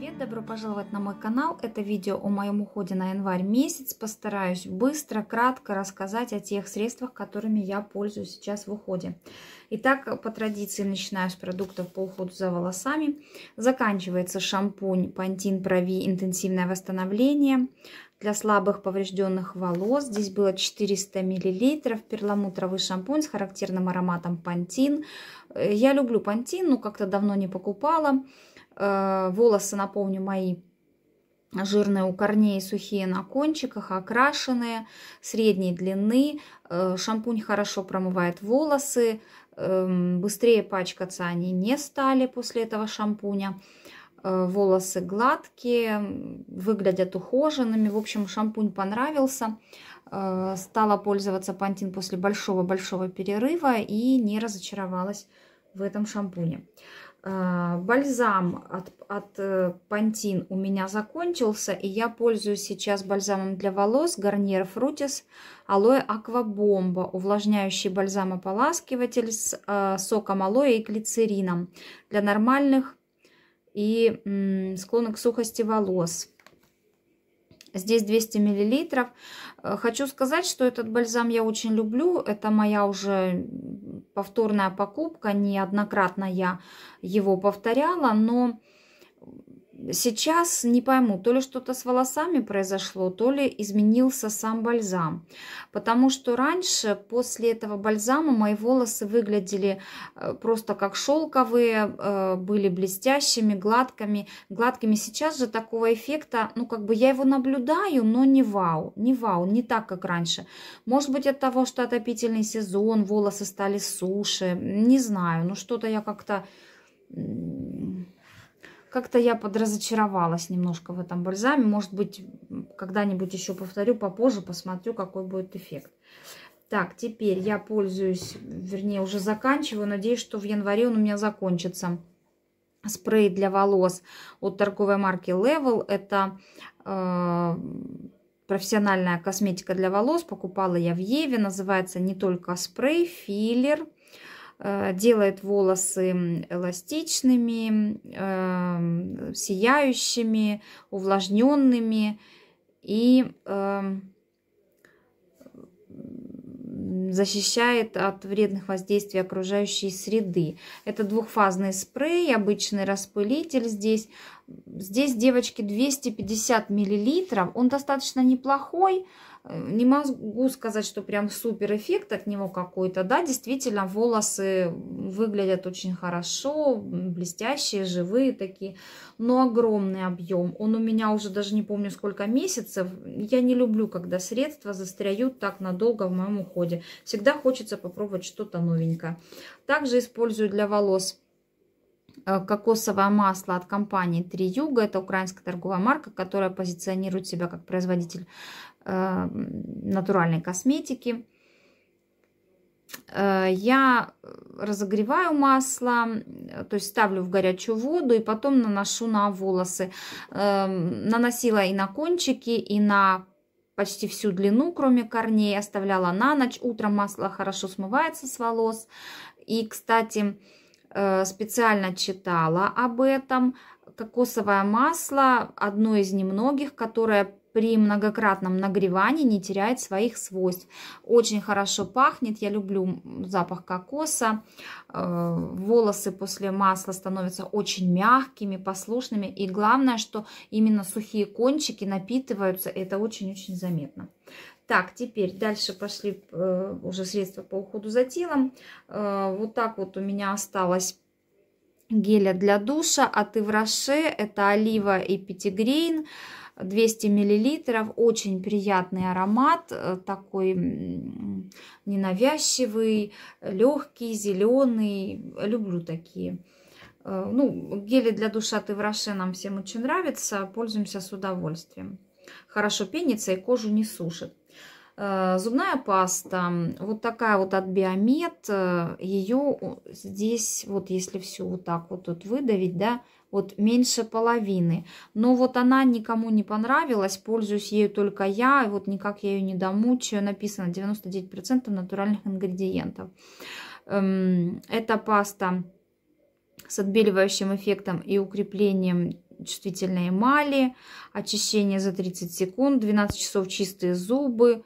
привет! Добро пожаловать на мой канал. Это видео о моем уходе на январь месяц. Постараюсь быстро, кратко рассказать о тех средствах, которыми я пользуюсь сейчас в уходе. Итак, по традиции начинаю с продуктов по уходу за волосами. Заканчивается шампунь Pantene Pro V интенсивное восстановление для слабых поврежденных волос. Здесь было 400 мл. Перламутровый шампунь с характерным ароматом пантин. Э, я люблю пантин, но как-то давно не покупала. Э, волосы, напомню, мои жирные у корней, сухие на кончиках, окрашенные, средней длины. Э, шампунь хорошо промывает волосы, эм, быстрее пачкаться они не стали после этого шампуня. Э, волосы гладкие, выглядят ухоженными. В общем, шампунь понравился. Стала пользоваться Пантин после большого-большого перерыва и не разочаровалась в этом шампуне. А, бальзам от, от Пантин э, у меня закончился, и я пользуюсь сейчас бальзамом для волос Гарниер Фрутис Алоэ Аквабомба, увлажняющий бальзам-ополаскиватель с э, соком алоэ и глицерином для нормальных и м, склонных к сухости волос. Здесь 200 миллилитров. Э, хочу сказать, что этот бальзам я очень люблю. Это моя уже повторная покупка. Неоднократно я его повторяла, но сейчас не пойму, то ли что-то с волосами произошло, то ли изменился сам бальзам. Потому что раньше, после этого бальзама, мои волосы выглядели э, просто как шелковые, э, были блестящими, гладкими. гладкими. Сейчас же такого эффекта, ну как бы я его наблюдаю, но не вау, не вау, не так, как раньше. Может быть от того, что отопительный сезон, волосы стали суше, не знаю, ну что-то я как-то как-то я подразочаровалась немножко в этом бальзаме. Может быть, когда-нибудь еще повторю попозже, посмотрю, какой будет эффект. Так, теперь я пользуюсь, вернее, уже заканчиваю. Надеюсь, что в январе он у меня закончится. Спрей для волос от торговой марки Level. Это э, профессиональная косметика для волос. Покупала я в Еве. Называется не только спрей, филлер – Э, делает волосы эластичными, эм, сияющими, увлажненными и эм, защищает от вредных воздействий окружающей среды. Это двухфазный спрей, обычный распылитель здесь. Здесь, девочки, 250 миллилитров. Он достаточно неплохой, Э, не могу сказать, что прям супер эффект от него какой-то. Да, действительно, волосы выглядят очень хорошо, блестящие, живые такие. Но огромный объем. Он у меня уже даже не помню сколько месяцев. Я не люблю, когда средства застряют так надолго в моем уходе. Всегда хочется попробовать что-то новенькое. Также использую для волос Э, кокосовое масло от компании Три Юга. Это украинская торговая марка, которая позиционирует себя как производитель э, натуральной косметики. Э, я разогреваю масло, то есть ставлю в горячую воду и потом наношу на волосы. Наносила и на кончики, и на почти всю длину, кроме корней, оставляла на ночь. Утром масло хорошо смывается с волос. И, кстати, Э, специально читала об этом. Кокосовое масло одно из немногих, которое при многократном нагревании не теряет своих свойств. Очень хорошо пахнет, я люблю запах кокоса. Э, волосы после масла становятся очень мягкими, послушными. И главное, что именно сухие кончики напитываются, это очень-очень заметно. Так, теперь дальше пошли э, уже средства по уходу за телом. Э, вот так вот у меня осталось геля для душа а от Ивраше. Это олива и пятигрейн. 200 миллилитров, очень приятный аромат, э, такой ненавязчивый, легкий, зеленый, люблю такие. Э, ну, гели для душа от Ивраше нам всем очень нравятся, пользуемся с удовольствием. Хорошо пенится и кожу не сушит. Э, зубная паста, вот такая вот от Биомед, э, ее здесь, вот если все вот так вот тут выдавить, да, вот меньше половины. Но вот она никому не понравилась, пользуюсь ею только я, и вот никак я ее не домучаю. Написано 99% натуральных ингредиентов. Эм, эта паста с отбеливающим эффектом и укреплением чувствительной эмали, очищение за 30 секунд, 12 часов чистые зубы,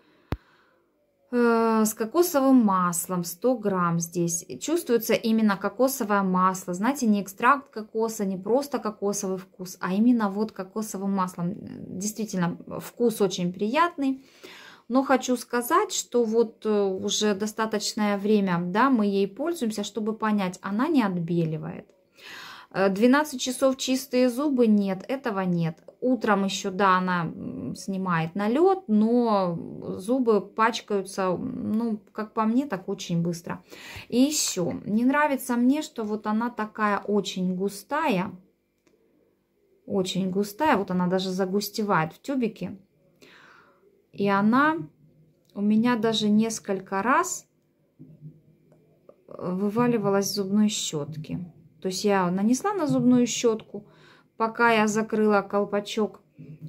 Э, с кокосовым маслом 100 грамм здесь. Чувствуется именно кокосовое масло. Знаете, не экстракт кокоса, не просто кокосовый вкус, а именно вот кокосовым маслом. Действительно, вкус очень приятный. Но хочу сказать, что вот э, уже достаточное время да, мы ей пользуемся, чтобы понять, она не отбеливает. 12 э, часов чистые зубы нет, этого нет. Утром еще, да, она снимает налет, но зубы пачкаются, ну, как по мне, так очень быстро. И еще, не нравится мне, что вот она такая очень густая, очень густая, вот она даже загустевает в тюбике. И она у меня даже несколько раз вываливалась с зубной щетки. То есть я нанесла на зубную щетку, пока я закрыла колпачок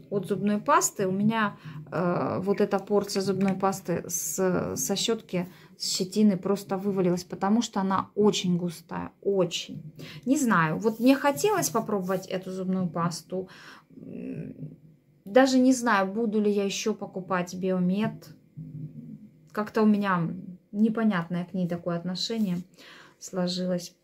от зубной пасты, у меня э, вот эта порция зубной пасты с, со щетки, с щетины просто вывалилась, потому что она очень густая, очень. Не знаю, вот мне хотелось попробовать эту зубную пасту. Даже не знаю, буду ли я еще покупать биомед. Как-то у меня непонятное к ней такое отношение сложилось.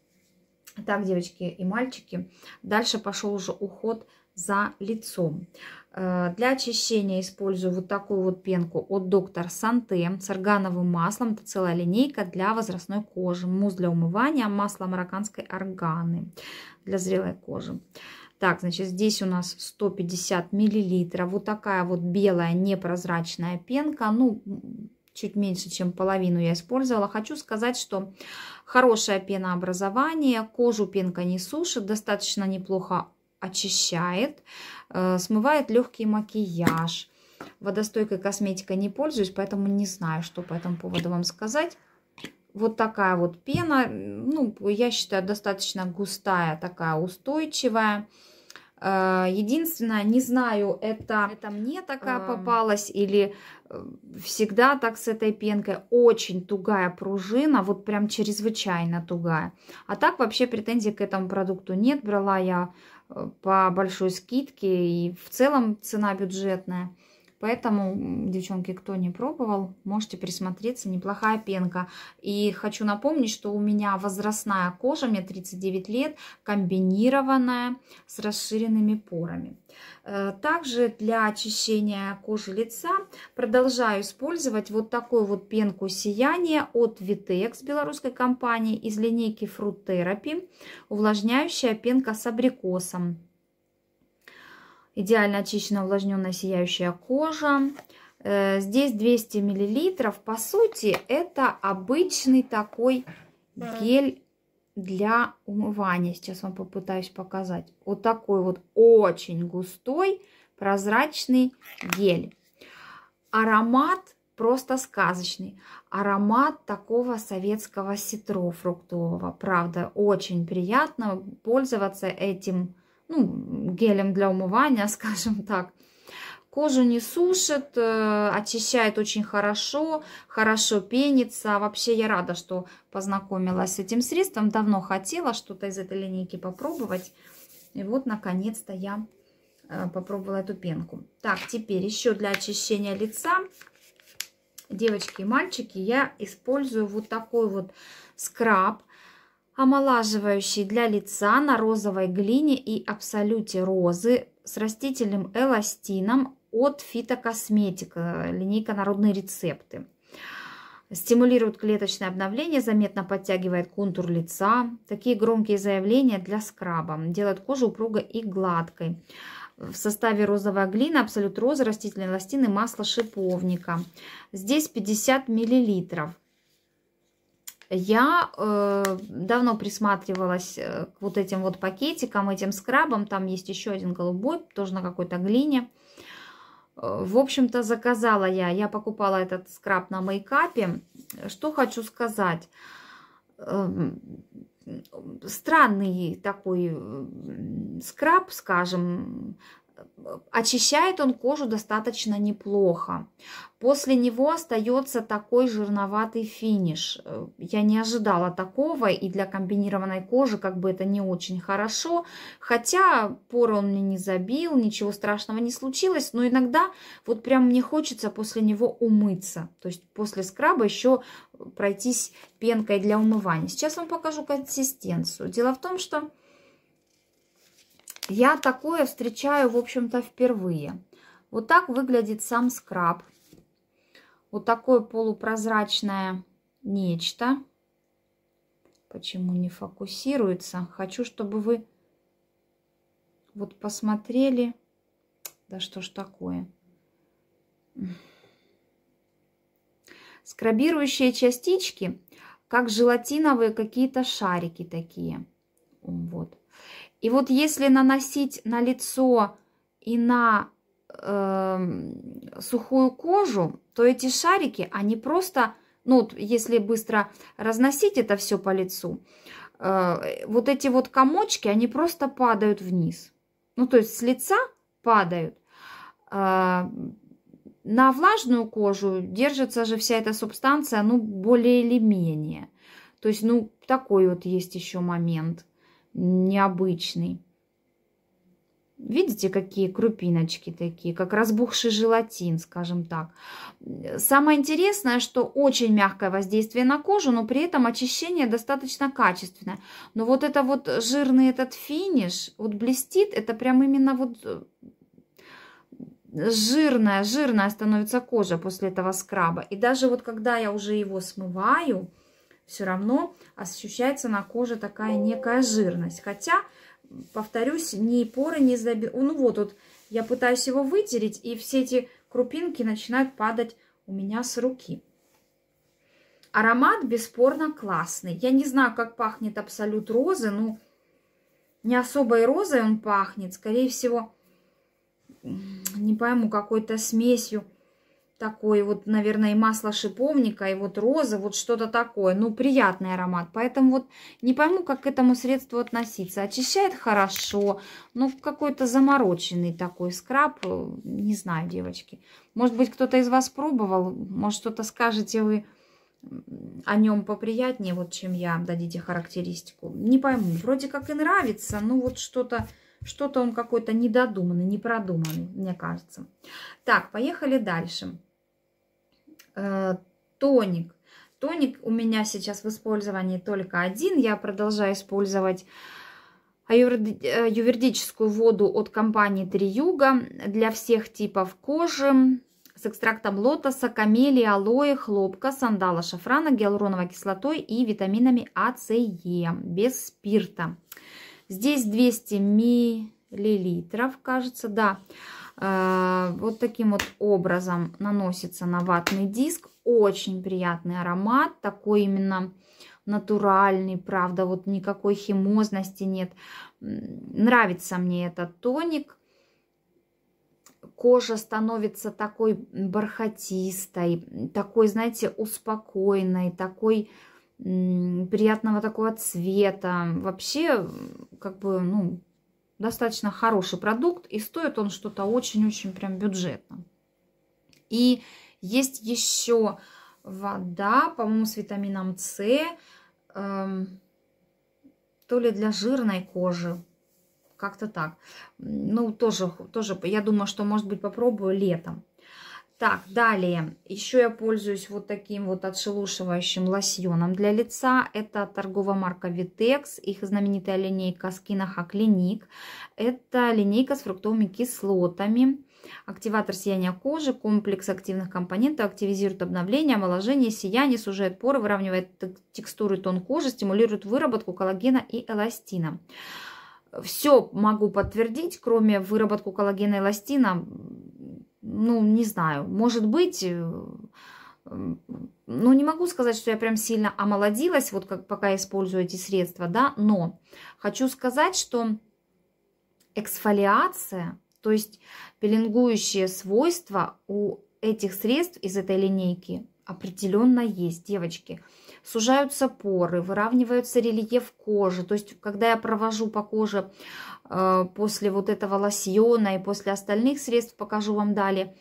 Так, девочки и мальчики, дальше пошел уже уход за лицом. Э, для очищения использую вот такую вот пенку от доктор Санте с органовым маслом. Это целая линейка для возрастной кожи. Мусс для умывания, масло марокканской органы для зрелой кожи. Так, значит, здесь у нас 150 миллилитров. Вот такая вот белая непрозрачная пенка. Ну, чуть меньше, чем половину я использовала. Хочу сказать, что Хорошее пенообразование, кожу пенка не сушит, достаточно неплохо очищает, э, смывает легкий макияж. Водостойкой косметикой не пользуюсь, поэтому не знаю, что по этому поводу вам сказать. Вот такая вот пена, ну, я считаю, достаточно густая, такая устойчивая. Э, единственное, не знаю, это, это мне такая э, попалась или э, всегда так с этой пенкой. Очень тугая пружина, вот прям чрезвычайно тугая. А так вообще претензий к этому продукту нет. Брала я по большой скидке и в целом цена бюджетная. Поэтому, девчонки, кто не пробовал, можете присмотреться. Неплохая пенка. И хочу напомнить, что у меня возрастная кожа, мне 39 лет, комбинированная с расширенными порами. Э, также для очищения кожи лица продолжаю использовать вот такую вот пенку сияния от Vitex белорусской компании из линейки Fruit Therapy. Увлажняющая пенка с абрикосом. Идеально очищена увлажненная сияющая кожа. Э, здесь 200 миллилитров. По сути, это обычный такой гель для умывания. Сейчас вам попытаюсь показать. Вот такой вот очень густой прозрачный гель. Аромат просто сказочный. Аромат такого советского ситро фруктового. Правда, очень приятно пользоваться этим ну, гелем для умывания, скажем так. Кожу не сушит, э, очищает очень хорошо, хорошо пенится. Вообще я рада, что познакомилась с этим средством. Давно хотела что-то из этой линейки попробовать. И вот, наконец-то, я э, попробовала эту пенку. Так, теперь еще для очищения лица, девочки и мальчики, я использую вот такой вот скраб омолаживающий для лица на розовой глине и абсолюте розы с растительным эластином от фитокосметика, линейка «Народные рецепты». Стимулирует клеточное обновление, заметно подтягивает контур лица. Такие громкие заявления для скраба. Делает кожу упругой и гладкой. В составе розовая глина, абсолют розы, растительные эластины масло шиповника. Здесь 50 миллилитров. Я э, давно присматривалась э, к вот этим вот пакетикам, этим скрабам. Там есть еще один голубой, тоже на какой-то глине. Э, в общем-то, заказала я. Я покупала этот скраб на мейкапе. Что хочу сказать. Эм, странный такой э, скраб, скажем очищает он кожу достаточно неплохо. После него остается такой жирноватый финиш. Я не ожидала такого, и для комбинированной кожи как бы это не очень хорошо. Хотя поры он мне не забил, ничего страшного не случилось, но иногда вот прям мне хочется после него умыться. То есть после скраба еще пройтись пенкой для умывания. Сейчас вам покажу консистенцию. Дело в том, что я такое встречаю, в общем-то, впервые. Вот так выглядит сам скраб. Вот такое полупрозрачное нечто. Почему не фокусируется? Хочу, чтобы вы вот посмотрели. Да что ж такое? Скрабирующие частички, как желатиновые какие-то шарики такие. Вот. И вот если наносить на лицо и на э, сухую кожу, то эти шарики, они просто, ну, если быстро разносить это все по лицу, э, вот эти вот комочки, они просто падают вниз. Ну, то есть с лица падают. Э, на влажную кожу держится же вся эта субстанция, ну, более или менее. То есть, ну, такой вот есть еще момент – необычный. Видите, какие крупиночки такие, как разбухший желатин, скажем так. Самое интересное, что очень мягкое воздействие на кожу, но при этом очищение достаточно качественное. Но вот это вот жирный этот финиш, вот блестит, это прям именно вот э, жирная, жирная становится кожа после этого скраба. И даже вот когда я уже его смываю, все равно ощущается на коже такая некая жирность. Хотя, повторюсь, ни поры не забил. Ну вот, вот я пытаюсь его вытереть, и все эти крупинки начинают падать у меня с руки. Аромат бесспорно классный. Я не знаю, как пахнет абсолют розы, но ну, не особой розой он пахнет. Скорее всего, не пойму, какой-то смесью такой вот, наверное, и масло шиповника, и вот розы, вот что-то такое. Ну, приятный аромат. Поэтому вот не пойму, как к этому средству относиться. Очищает хорошо, но ну, какой-то замороченный такой скраб. Э, не знаю, девочки. Может быть, кто-то из вас пробовал, может, что-то скажете вы о нем поприятнее, вот чем я, дадите характеристику. Не пойму, вроде как и нравится, но вот что-то что-то он какой-то недодуманный, непродуманный, мне кажется. Так, поехали дальше. Э, тоник. Тоник у меня сейчас в использовании только один. Я продолжаю использовать ювердическую э, воду от компании Триюга для всех типов кожи с экстрактом лотоса, камелии, алоэ, хлопка, сандала, шафрана, гиалуроновой кислотой и витаминами А, С, Е, без спирта. Здесь 200 миллилитров, кажется, Да. Э, вот таким вот образом наносится на ватный диск. Очень приятный аромат, такой именно натуральный, правда, вот никакой химозности нет. Нравится мне этот тоник. Кожа становится такой бархатистой, такой, знаете, успокоенной, такой приятного такого цвета. Вообще, как бы, ну, достаточно хороший продукт, и стоит он что-то очень-очень прям бюджетно. И есть еще вода, по-моему, с витамином С, эм, то ли для жирной кожи, как-то так. Ну, тоже, тоже, я думаю, что, может быть, попробую летом. Так, далее. Еще я пользуюсь вот таким вот отшелушивающим лосьоном для лица. Это торговая марка Vitex. Их знаменитая линейка Скинаха Клиник. Это линейка с фруктовыми кислотами. Активатор сияния кожи, комплекс активных компонентов активизирует обновление, омоложение, сияние, сужает поры, выравнивает текстуру и тон кожи, стимулирует выработку коллагена и эластина. Все могу подтвердить, кроме выработку коллагена и эластина, ну, не знаю, может быть, э, ну, не могу сказать, что я прям сильно омолодилась, вот как, пока использую эти средства, да, но хочу сказать, что эксфолиация, то есть пеленгующие свойства у этих средств из этой линейки определенно есть, девочки. Сужаются поры, выравнивается рельеф кожи. То есть, когда я провожу по коже Э, после вот этого лосьона и после остальных средств, покажу вам далее,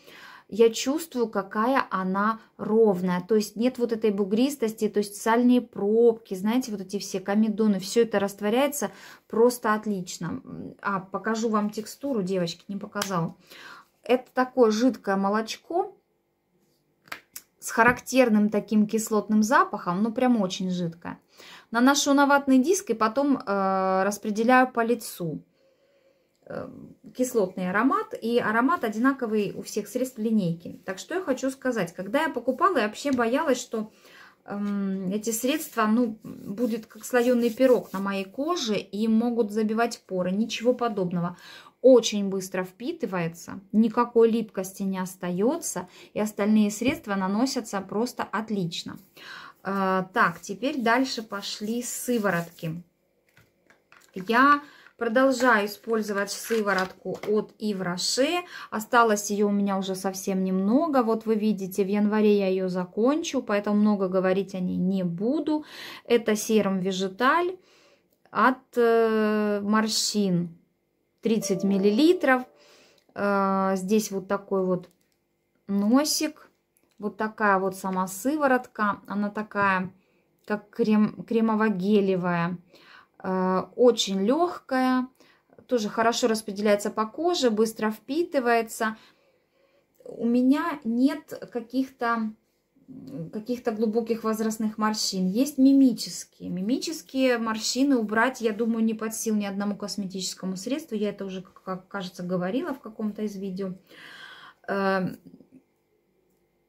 я чувствую, какая она ровная. То есть нет вот этой бугристости, то есть сальные пробки, знаете, вот эти все комедоны, все это растворяется просто отлично. А, покажу вам текстуру, девочки, не показала. Это такое жидкое молочко с характерным таким кислотным запахом, но прям очень жидкое. Наношу на ватный диск и потом э, распределяю по лицу. Эм, кислотный аромат, и аромат одинаковый у всех средств линейки. Так что я хочу сказать, когда я покупала, я вообще боялась, что эм, эти средства, ну, будет как слоеный пирог на моей коже и могут забивать поры, ничего подобного. Очень быстро впитывается, никакой липкости не остается, и остальные средства наносятся просто отлично. Э, так, теперь дальше пошли сыворотки. Я Продолжаю использовать сыворотку от Ивраше. Осталось ее у меня уже совсем немного. Вот вы видите, в январе я ее закончу, поэтому много говорить о ней не буду. Это серум вежиталь от э, морщин. 30 миллилитров. Э, здесь вот такой вот носик. Вот такая вот сама сыворотка. Она такая, как крем, кремово-гелевая. Э, очень легкая, тоже хорошо распределяется по коже, быстро впитывается. У меня нет каких-то каких-то глубоких возрастных морщин. Есть мимические. Мимические морщины убрать, я думаю, не под сил ни одному косметическому средству. Я это уже, как кажется, говорила в каком-то из видео. Эм,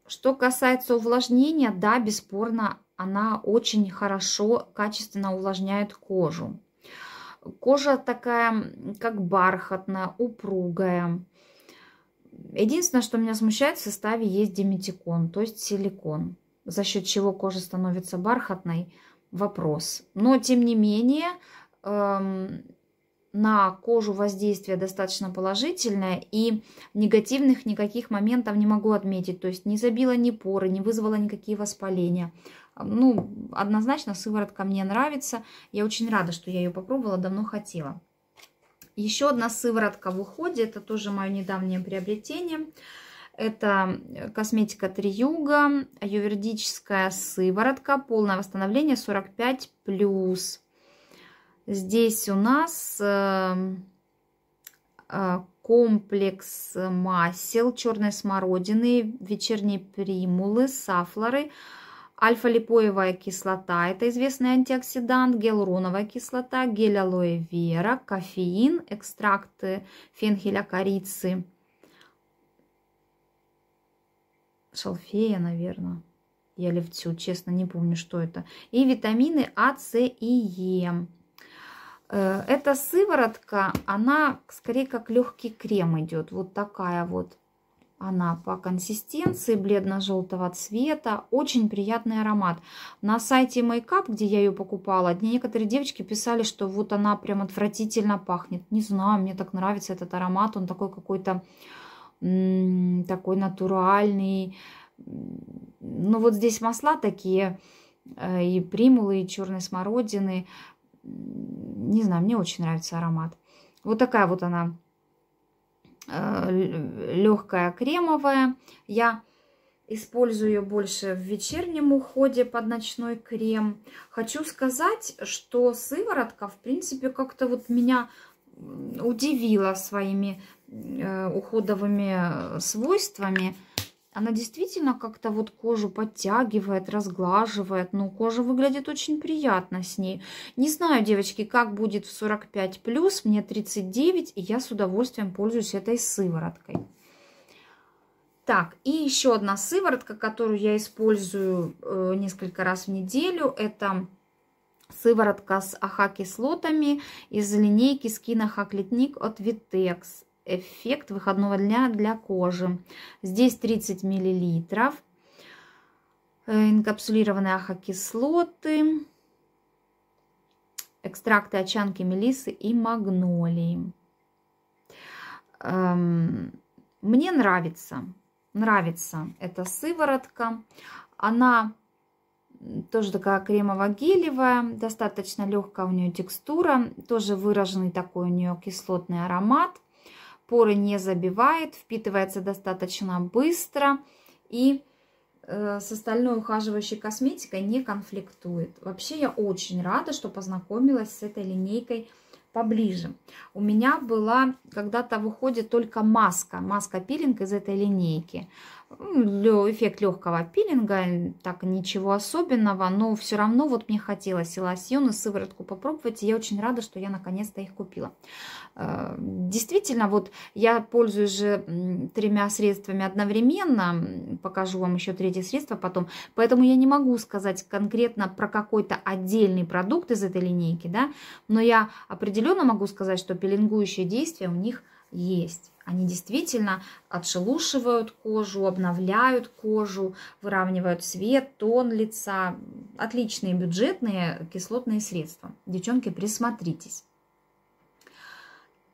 что касается увлажнения, да, бесспорно, она очень хорошо, качественно увлажняет кожу. Кожа такая, как бархатная, упругая. Единственное, что меня смущает, в составе есть диметикон, то есть силикон, за счет чего кожа становится бархатной, вопрос. Но, тем не менее, эм, на кожу воздействие достаточно положительное, и негативных никаких моментов не могу отметить. То есть не забила ни поры, не вызвала никакие воспаления. Ну, однозначно сыворотка мне нравится. Я очень рада, что я ее попробовала, давно хотела. Еще одна сыворотка в уходе, это тоже мое недавнее приобретение. Это э, косметика Триюга, ювердическая сыворотка, полное восстановление 45+. Здесь у нас эм, э, комплекс масел, черной смородины, вечерние примулы, сафлоры – Альфа-липоевая кислота – это известный антиоксидант, гиалуроновая кислота, гель алоэ вера, кофеин, экстракты фенхеля корицы, шалфея, наверное, я левцю, честно, не помню, что это, и витамины А, С и Е. Э, эта сыворотка, она скорее как легкий крем идет, вот такая вот. Она по консистенции бледно-желтого цвета, очень приятный аромат. На сайте Makeup, где я ее покупала, некоторые девочки писали, что вот она прям отвратительно пахнет. Не знаю, мне так нравится этот аромат, он такой какой-то такой натуральный. Ну вот здесь масла такие, э, и примулы, и черной смородины. Не знаю, мне очень нравится аромат. Вот такая вот она Э, легкая кремовая. Я использую ее больше в вечернем уходе под ночной крем. Хочу сказать, что сыворотка, в принципе, как-то вот меня удивила своими э, уходовыми э, свойствами. Она действительно как-то вот кожу подтягивает, разглаживает. Но кожа выглядит очень приятно с ней. Не знаю, девочки, как будет в 45+, мне 39, и я с удовольствием пользуюсь этой сывороткой. Так, и еще одна сыворотка, которую я использую э, несколько раз в неделю, это сыворотка с аха-кислотами из линейки Skin Aha Clinique от Vitex эффект выходного дня для кожи. Здесь 30 мл э, инкапсулированные ахокислоты, экстракты очанки мелисы и магнолии. Эм, мне нравится, нравится эта сыворотка. Она тоже такая кремово-гелевая, достаточно легкая у нее текстура, тоже выраженный такой у нее кислотный аромат – поры не забивает, впитывается достаточно быстро и э, с остальной ухаживающей косметикой не конфликтует. Вообще я очень рада, что познакомилась с этой линейкой поближе. У меня была когда-то выходит только маска, маска пилинг из этой линейки. Ну, эффект легкого пилинга, так ничего особенного, но все равно вот мне хотелось и лосьон, и сыворотку попробовать, и я очень рада, что я наконец-то их купила. Э, действительно, вот я пользуюсь же тремя средствами одновременно, покажу вам еще третье средство потом, поэтому я не могу сказать конкретно про какой-то отдельный продукт из этой линейки, да, но я определенно могу сказать, что пилингующие действия у них есть. Они действительно отшелушивают кожу, обновляют кожу, выравнивают цвет, тон лица. Отличные бюджетные кислотные средства. Девчонки, присмотритесь.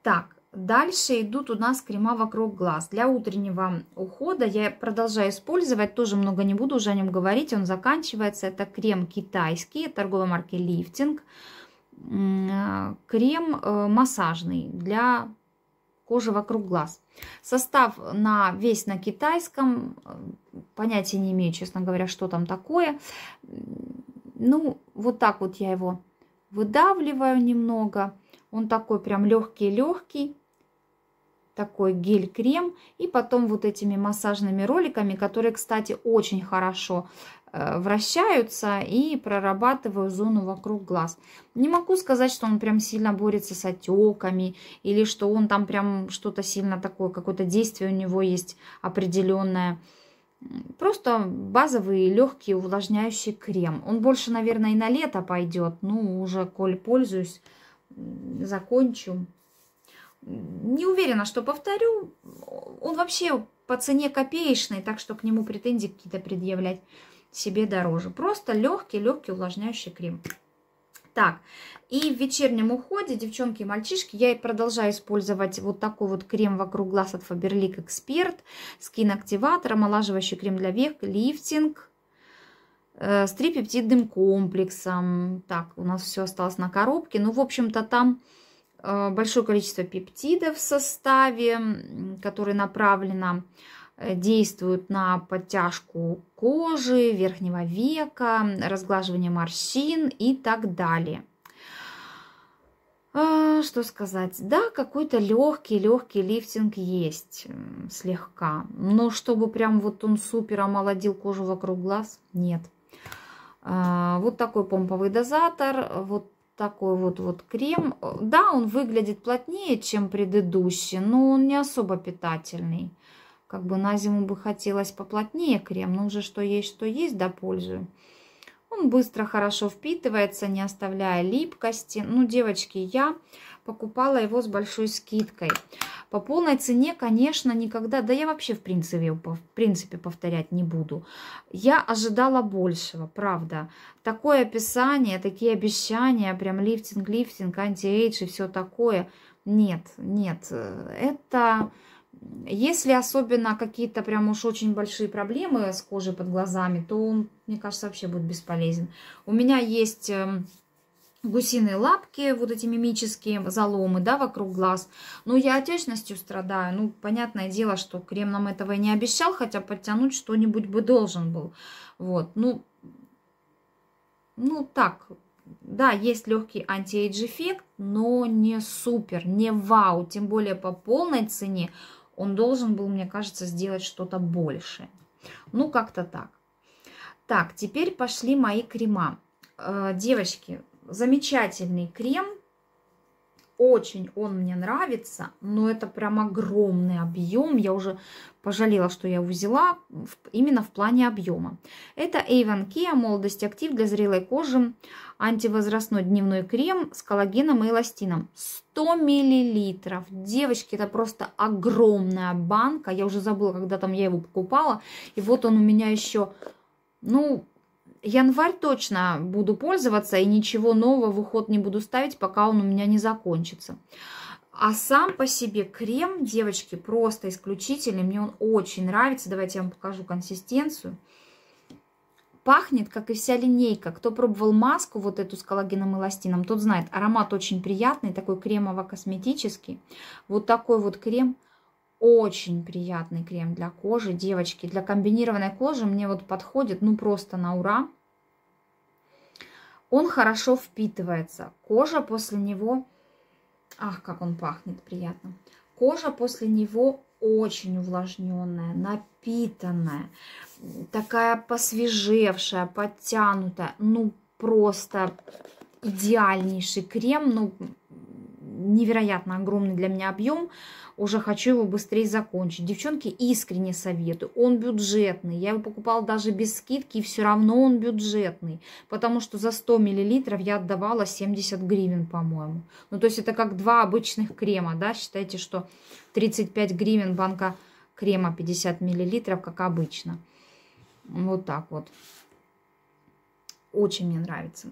Так, Дальше идут у нас крема вокруг глаз. Для утреннего ухода я продолжаю использовать, тоже много не буду уже о нем говорить, он заканчивается. Это крем китайский, торговой марки Лифтинг. Э, крем э, массажный для кожа вокруг глаз. Состав на весь на китайском, э, понятия не имею, честно говоря, что там такое. Ну, вот так вот я его выдавливаю немного. Он такой прям легкий-легкий, такой гель-крем. И потом вот этими массажными роликами, которые, кстати, очень хорошо Э, вращаются и прорабатываю зону вокруг глаз. Не могу сказать, что он прям сильно борется с отеками или что он там прям что-то сильно такое, какое-то действие у него есть определенное. Просто базовый легкий увлажняющий крем. Он больше, наверное, и на лето пойдет. Ну, уже, коль пользуюсь, закончу. Не уверена, что повторю. Он вообще по цене копеечный, так что к нему претензии какие-то предъявлять себе дороже. Просто легкий-легкий увлажняющий крем. Так, и в вечернем уходе, девчонки и мальчишки, я и продолжаю использовать вот такой вот крем вокруг глаз от Faberlic Expert, скин-активатор, омолаживающий крем для век, лифтинг, э, с трипептидным комплексом. Так, у нас все осталось на коробке. Ну, в общем-то, там э, большое количество пептидов в составе, которые направлено на Э, действуют на подтяжку кожи, верхнего века, разглаживание морщин и так далее. Э, что сказать? Да, какой-то легкий-легкий лифтинг есть слегка, но чтобы прям вот он супер омолодил кожу вокруг глаз, нет. Э, вот такой помповый дозатор, вот такой вот, вот крем. Да, он выглядит плотнее, чем предыдущий, но он не особо питательный. Как бы на зиму бы хотелось поплотнее крем, но уже что есть, что есть, да пользую. Он быстро хорошо впитывается, не оставляя липкости. Ну, девочки, я покупала его с большой скидкой. По полной цене, конечно, никогда, да я вообще в принципе, в принципе повторять не буду. Я ожидала большего, правда. Такое описание, такие обещания, прям лифтинг, лифтинг, антиэйдж и все такое. Нет, нет, э, это если особенно какие-то прям уж очень большие проблемы с кожей под глазами, то он, мне кажется, вообще будет бесполезен. У меня есть эм, гусиные лапки, вот эти мимические заломы, да, вокруг глаз. Ну, я отечностью страдаю. Ну, понятное дело, что крем нам этого и не обещал, хотя подтянуть что-нибудь бы должен был. Вот, ну, ну так, да, есть легкий антиэйдж эффект, но не супер, не вау, тем более по полной цене – он должен был, мне кажется, сделать что-то больше. Ну, как-то так. Так, теперь пошли мои крема. Э, девочки, замечательный крем очень он мне нравится, но это прям огромный объем. Я уже пожалела, что я его взяла именно в плане объема. Это Avon Kia Молодость Актив для зрелой кожи. Антивозрастной дневной крем с коллагеном и эластином. 100 миллилитров. Девочки, это просто огромная банка. Я уже забыла, когда там я его покупала. И вот он у меня еще, ну, январь точно буду пользоваться и ничего нового в уход не буду ставить, пока он у меня не закончится. А сам по себе крем, девочки, просто исключительный. Мне он очень нравится. Давайте я вам покажу консистенцию. Пахнет, как и вся линейка. Кто пробовал маску вот эту с коллагеном и эластином, тот знает. Аромат очень приятный, такой кремово-косметический. Вот такой вот крем. Очень приятный крем для кожи. Девочки, для комбинированной кожи мне вот подходит, ну просто на ура. Он хорошо впитывается. Кожа после него... Ах, как он пахнет приятно. Кожа после него очень увлажненная, напитанная, такая посвежевшая, подтянутая. Ну, просто идеальнейший крем. Ну, невероятно огромный для меня объем, уже хочу его быстрее закончить. Девчонки, искренне советую, он бюджетный, я его покупала даже без скидки, и все равно он бюджетный, потому что за 100 мл я отдавала 70 гривен, по-моему. Ну, то есть это как два обычных крема, да, считайте, что 35 гривен банка крема 50 мл, как обычно. Вот так вот. Очень мне нравится.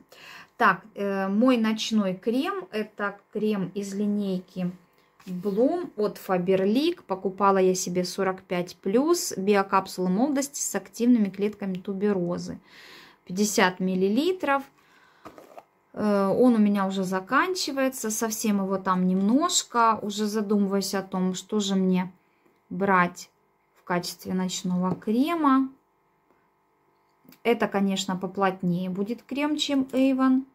Так, э, мой ночной крем, это крем из линейки Блум от Faberlic. Покупала я себе 45+, биокапсула молодости с активными клетками туберозы. 50 миллилитров. Э, он у меня уже заканчивается, совсем его там немножко. Уже задумываюсь о том, что же мне брать в качестве ночного крема. Это, конечно, поплотнее будет крем, чем Avon.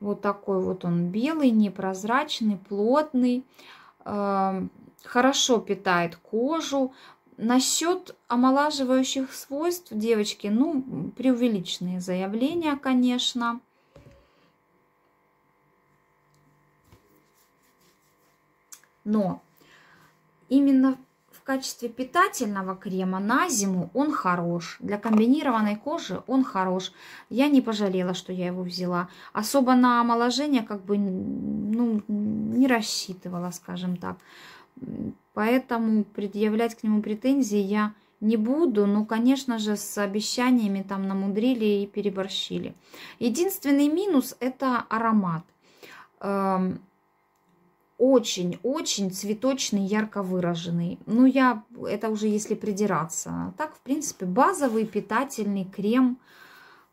Вот такой вот он белый, непрозрачный, плотный. Эм, хорошо питает кожу. Насчет омолаживающих свойств, девочки, ну, преувеличенные заявления, конечно. Но именно качестве питательного крема на зиму он хорош. Для комбинированной кожи он хорош. Я не пожалела, что я его взяла. Особо на омоложение как бы ну, не рассчитывала, скажем так. Поэтому предъявлять к нему претензии я не буду, но, конечно же, с обещаниями там намудрили и переборщили. Единственный минус – это аромат эм, очень-очень цветочный, ярко выраженный. Ну, я, это уже если придираться. Так, в принципе, базовый питательный крем.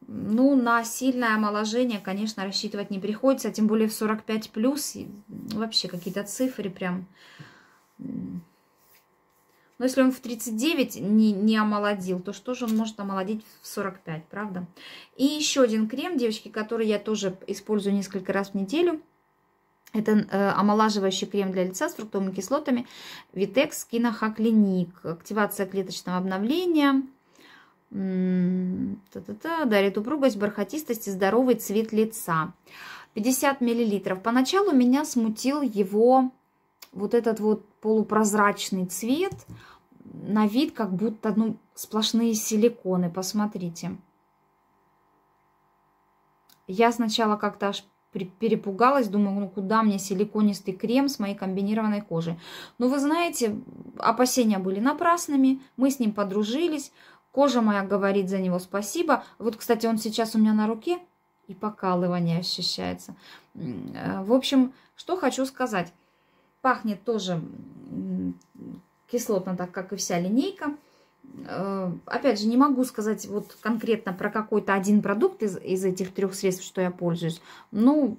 Ну, на сильное омоложение, конечно, рассчитывать не приходится, тем более в 45 плюс. Вообще какие-то цифры прям... Но если он в 39 не, не омолодил, то что же он может омолодить в 45, правда? И еще один крем, девочки, который я тоже использую несколько раз в неделю – это э, омолаживающий крем для лица с фруктовыми кислотами Vitex Кинохаклиник. Активация клеточного обновления. Та -та -та, дарит упругость, бархатистость и здоровый цвет лица. 50 мл. Поначалу меня смутил его вот этот вот полупрозрачный цвет. На вид как будто ну, сплошные силиконы. Посмотрите. Я сначала как-то аж перепугалась, думаю, ну куда мне силиконистый крем с моей комбинированной кожей. Но ну, вы знаете, опасения были напрасными, мы с ним подружились, кожа моя говорит за него спасибо. Вот, кстати, он сейчас у меня на руке и покалывание ощущается. Э, в общем, что хочу сказать. Пахнет тоже кислотно, так как и вся линейка. Э, опять же, не могу сказать вот конкретно про какой-то один продукт из, из этих трех средств, что я пользуюсь. Ну,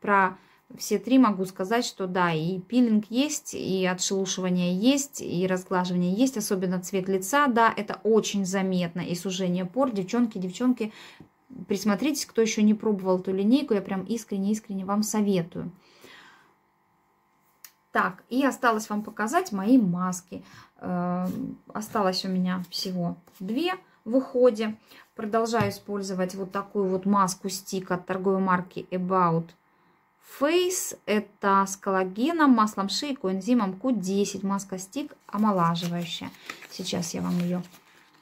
про все три могу сказать, что да, и пилинг есть, и отшелушивание есть, и разглаживание есть, особенно цвет лица, да, это очень заметно, и сужение пор. Девчонки, девчонки, присмотритесь, кто еще не пробовал эту линейку, я прям искренне-искренне вам советую. Так, и осталось вам показать мои маски. Эм, осталось у меня всего две в уходе. Продолжаю использовать вот такую вот маску-стик от торговой марки About Face. Это с коллагеном, маслом шеи, коэнзимом Q10. Маска-стик омолаживающая. Сейчас я вам ее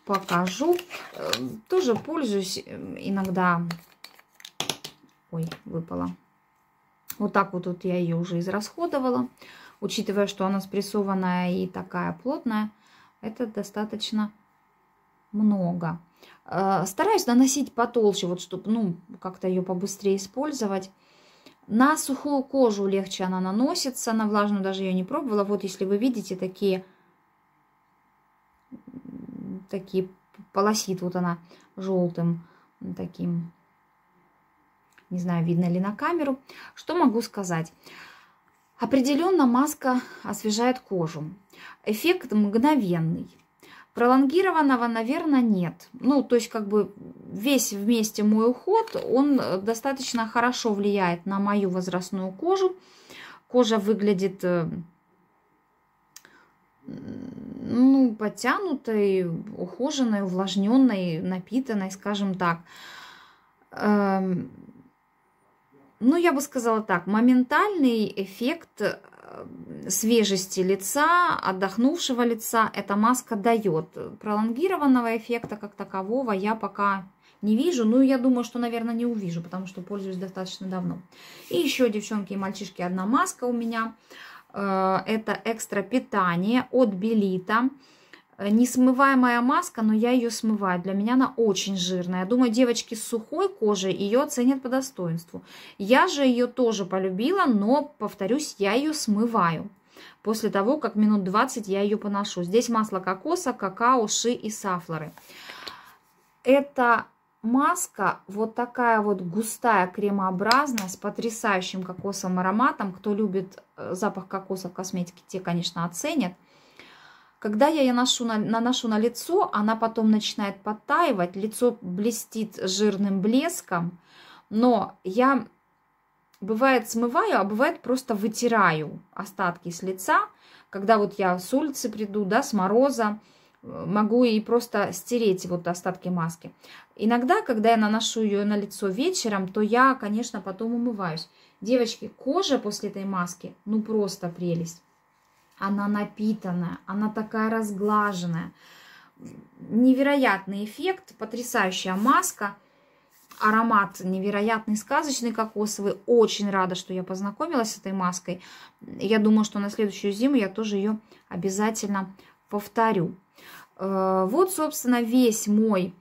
покажу. Эм, тоже пользуюсь эм, иногда... Ой, выпала. Вот так вот, вот я ее уже израсходовала учитывая, что она спрессованная и такая плотная, это достаточно много. Э, стараюсь наносить потолще, вот чтобы, ну, как-то ее побыстрее использовать. На сухую кожу легче она наносится, на влажную даже ее не пробовала. Вот если вы видите такие, такие полосит вот она желтым таким, не знаю, видно ли на камеру. Что могу сказать? Определенно маска освежает кожу. Эффект мгновенный. Пролонгированного, наверное, нет. Ну, то есть, как бы весь вместе мой уход, он э, достаточно хорошо влияет на мою возрастную кожу. Кожа выглядит э, ну, подтянутой, ухоженной, увлажненной, напитанной, скажем так. Эм, ну, я бы сказала так, моментальный эффект э, свежести лица, отдохнувшего лица эта маска дает. Пролонгированного эффекта как такового я пока не вижу. Ну, я думаю, что, наверное, не увижу, потому что пользуюсь достаточно давно. И еще, девчонки и мальчишки, одна маска у меня. Э, это экстра питание от Белита. Э, несмываемая маска, но я ее смываю. Для меня она очень жирная. Я думаю, девочки с сухой кожей ее оценят по достоинству. Я же ее тоже полюбила, но, повторюсь, я ее смываю. После того, как минут 20 я ее поношу. Здесь масло кокоса, какао, ши и сафлоры. Это маска вот такая вот густая, кремообразная, с потрясающим кокосовым ароматом. Кто любит э, запах кокоса в косметике, те, конечно, оценят. Когда я ее наношу на, наношу на лицо, она потом начинает подтаивать, лицо блестит жирным блеском, но я бывает смываю, а бывает просто вытираю остатки с лица, когда вот я с улицы приду, да, с мороза, э, могу и просто стереть вот остатки маски. Иногда, когда я наношу ее на лицо вечером, то я, конечно, потом умываюсь. Девочки, кожа после этой маски, ну просто прелесть. Она напитанная, она такая разглаженная. Невероятный эффект, потрясающая маска. Аромат невероятный, сказочный, кокосовый. Очень рада, что я познакомилась с этой маской. Я думаю, что на следующую зиму я тоже ее обязательно повторю. Э, вот, собственно, весь мой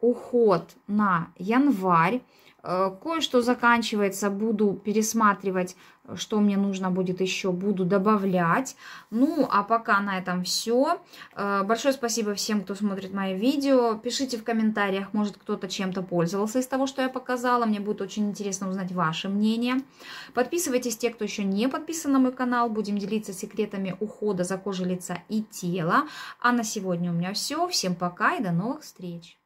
уход на январь. Э, кое-что заканчивается, буду пересматривать, что мне нужно будет еще, буду добавлять. Ну, а пока на этом все. Э, большое спасибо всем, кто смотрит мои видео. Пишите в комментариях, может кто-то чем-то пользовался из того, что я показала. Мне будет очень интересно узнать ваше мнение. Подписывайтесь те, кто еще не подписан на мой канал. Будем делиться секретами ухода за кожей лица и тела. А на сегодня у меня все. Всем пока и до новых встреч!